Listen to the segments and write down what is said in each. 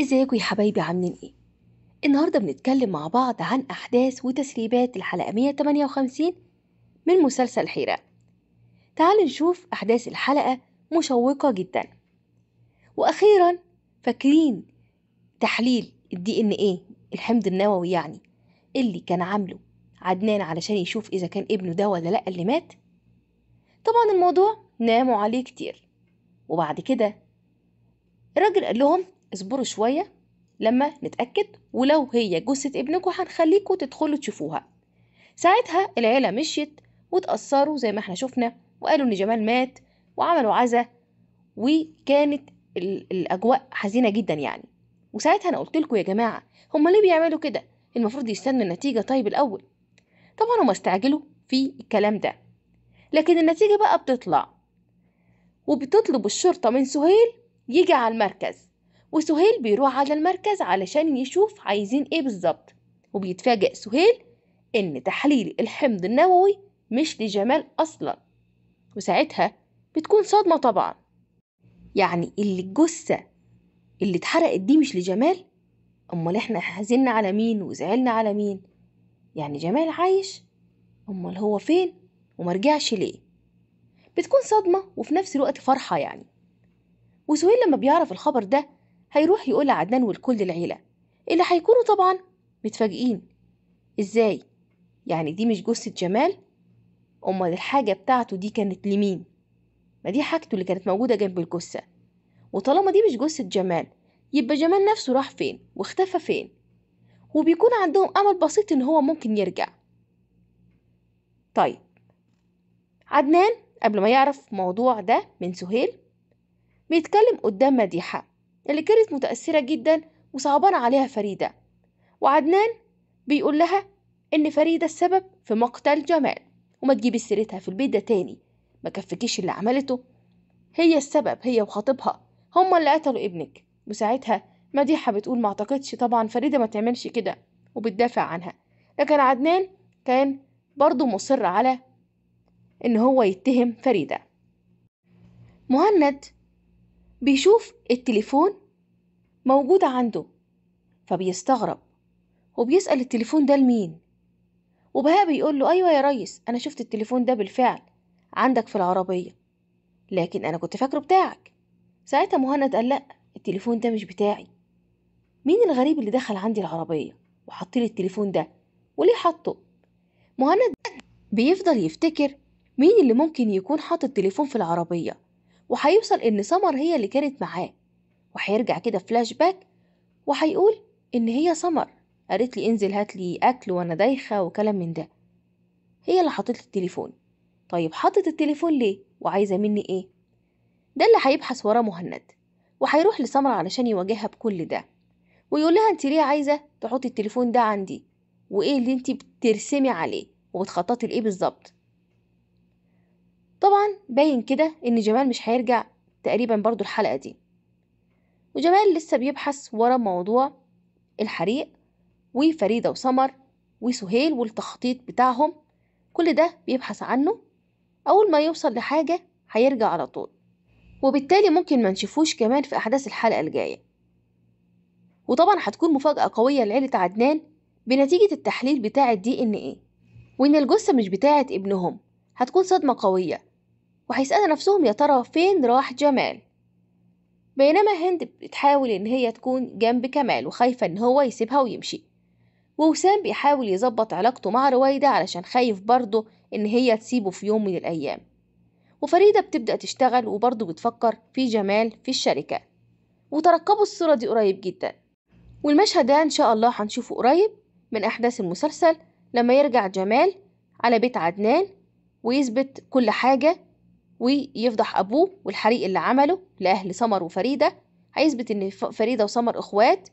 ازيكم يا حبايبي عاملين ايه النهارده بنتكلم مع بعض عن احداث وتسريبات الحلقه 158 من مسلسل الحيره تعالوا نشوف احداث الحلقه مشوقه جدا واخيرا فاكرين تحليل الدي ان ايه الحمض النووي يعني اللي كان عامله عدنان علشان يشوف اذا كان ابنه ده ولا لا اللي مات طبعا الموضوع ناموا عليه كتير وبعد كده الراجل قال لهم اصبروا شوية لما نتأكد ولو هي جثة ابنكم هنخليكم تدخلوا تشوفوها ساعتها العيلة مشيت وتأثروا زي ما احنا شفنا وقالوا ان جمال مات وعملوا عزا وكانت الأجواء حزينة جدا يعني وساعتها أنا قلت لكم يا جماعة هما ليه بيعملوا كده المفروض يستنوا النتيجة طيب الأول طبعا هما استعجلوا في الكلام ده لكن النتيجة بقى بتطلع وبتطلب الشرطة من سهيل يجي على المركز وسهيل بيروح على المركز علشان يشوف عايزين ايه بالظبط وبيتفاجئ سهيل ان تحليل الحمض النووي مش لجمال اصلا وساعتها بتكون صدمه طبعا يعني اللي الجثه اللي اتحرقت دي مش لجمال امال احنا حزنا على مين وزعلنا على مين يعني جمال عايش امال هو فين ومرجعش ليه بتكون صدمه وفي نفس الوقت فرحه يعني وسهيل لما بيعرف الخبر ده هيروح يقول لعدنان ولكل العيلة اللي هيكونوا طبعا متفاجئين ازاي يعني دي مش جثة جمال امال الحاجة بتاعته دي كانت لمين ما دي حاجته اللي كانت موجودة جنب الجثة وطالما دي مش جثة جمال يبقى جمال نفسه راح فين واختفى فين وبيكون عندهم امل بسيط ان هو ممكن يرجع طيب عدنان قبل ما يعرف موضوع ده من سهيل بيتكلم قدام مديحة اللي كانت متأثرة جدا وصعبان عليها فريدة وعدنان بيقول لها إن فريدة السبب في مقتل جمال وما تجيبي سيرتها في البيت ده تاني ما كفكيش اللي عملته هي السبب هي وخطيبها هما اللي قتلوا ابنك وساعتها مديحة بتقول ما اعتقدش طبعا فريدة ما تعملش كده وبتدافع عنها لكن عدنان كان برضه مصر على إن هو يتهم فريدة مهند بيشوف التليفون موجود عنده فبيستغرب وبيسأل التليفون ده لمين وبهاء بيقول له أيوة يا ريس أنا شفت التليفون ده بالفعل عندك في العربية لكن أنا كنت فاكره بتاعك ساعتها مهند قال لأ التليفون ده مش بتاعي مين الغريب اللي دخل عندي العربية وحط لي التليفون ده وليه حطه مهند بيفضل يفتكر مين اللي ممكن يكون حاطط التليفون في العربية وهيوصل إن سمر هي اللي كانت معاه وهيرجع كده فلاش باك وهيقول إن هي سمر قالت لي انزل هات لي أكل وأنا دايخة وكلام من ده هي اللي حطت التليفون طيب حطت التليفون ليه وعايزة مني إيه ده اللي هيبحث وراه مهند وهيروح لسمر علشان يواجهها بكل ده ويقول لها انت ليه عايزة تحطي التليفون ده عندي وايه اللي انت بترسمي عليه وبتخططي لايه بالظبط طبعا باين كده ان جمال مش هيرجع تقريبا برضو الحلقة دي وجمال لسه بيبحث ورا موضوع الحريق وفريدة وسمر وسهيل والتخطيط بتاعهم كل ده بيبحث عنه أول ما يوصل لحاجة هيرجع على طول وبالتالي ممكن ما نشوفوش كمان في أحداث الحلقة الجاية وطبعا هتكون مفاجأة قوية لعيلة عدنان بنتيجة التحليل بتاع الدي ان ايه وإن الجثة مش بتاعت ابنهم هتكون صدمة قوية وهيسألوا نفسهم يا ترى فين راح جمال بينما هند بتحاول إن هي تكون جنب كمال وخايفة إن هو يسيبها ويمشي ووسام بيحاول يظبط علاقته مع رويدة علشان خايف برضه إن هي تسيبه في يوم من الأيام وفريدة بتبدأ تشتغل وبرضه بتفكر في جمال في الشركة وترقبوا الصورة دي قريب جدا والمشهد ده إن شاء الله هنشوفه قريب من أحداث المسلسل لما يرجع جمال على بيت عدنان ويثبت كل حاجة ويفضح أبوه والحريق اللي عمله لأهل سمر وفريدة هيثبت إن فريدة وسمر إخوات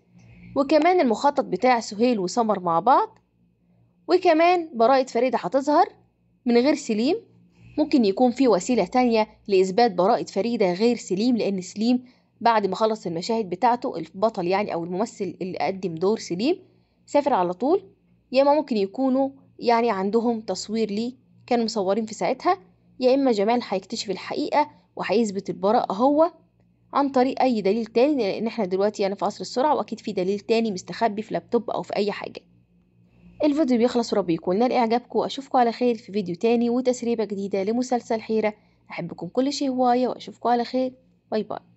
وكمان المخطط بتاع سهيل وسمر مع بعض وكمان براءة فريدة هتظهر من غير سليم ممكن يكون في وسيلة تانية لإثبات براءة فريدة غير سليم لأن سليم بعد ما خلص المشاهد بتاعته البطل يعني أو الممثل اللي قدم دور سليم سافر على طول يا ممكن يكونوا يعني عندهم تصوير ليه كانوا مصورين في ساعتها يا إما جمال هيكتشف الحقيقة وهيثبت البراءة هو عن طريق أي دليل تاني لأن احنا دلوقتي يعني في عصر السرعة وأكيد في دليل تاني مستخبي في لابتوب أو في أي حاجة الفيديو بيخلص ورب يكون نال إعجابكم وأشوفكم على خير في فيديو تاني وتسريبة جديدة لمسلسل حيرة أحبكم كل شيء هواية وأشوفكم على خير باي باي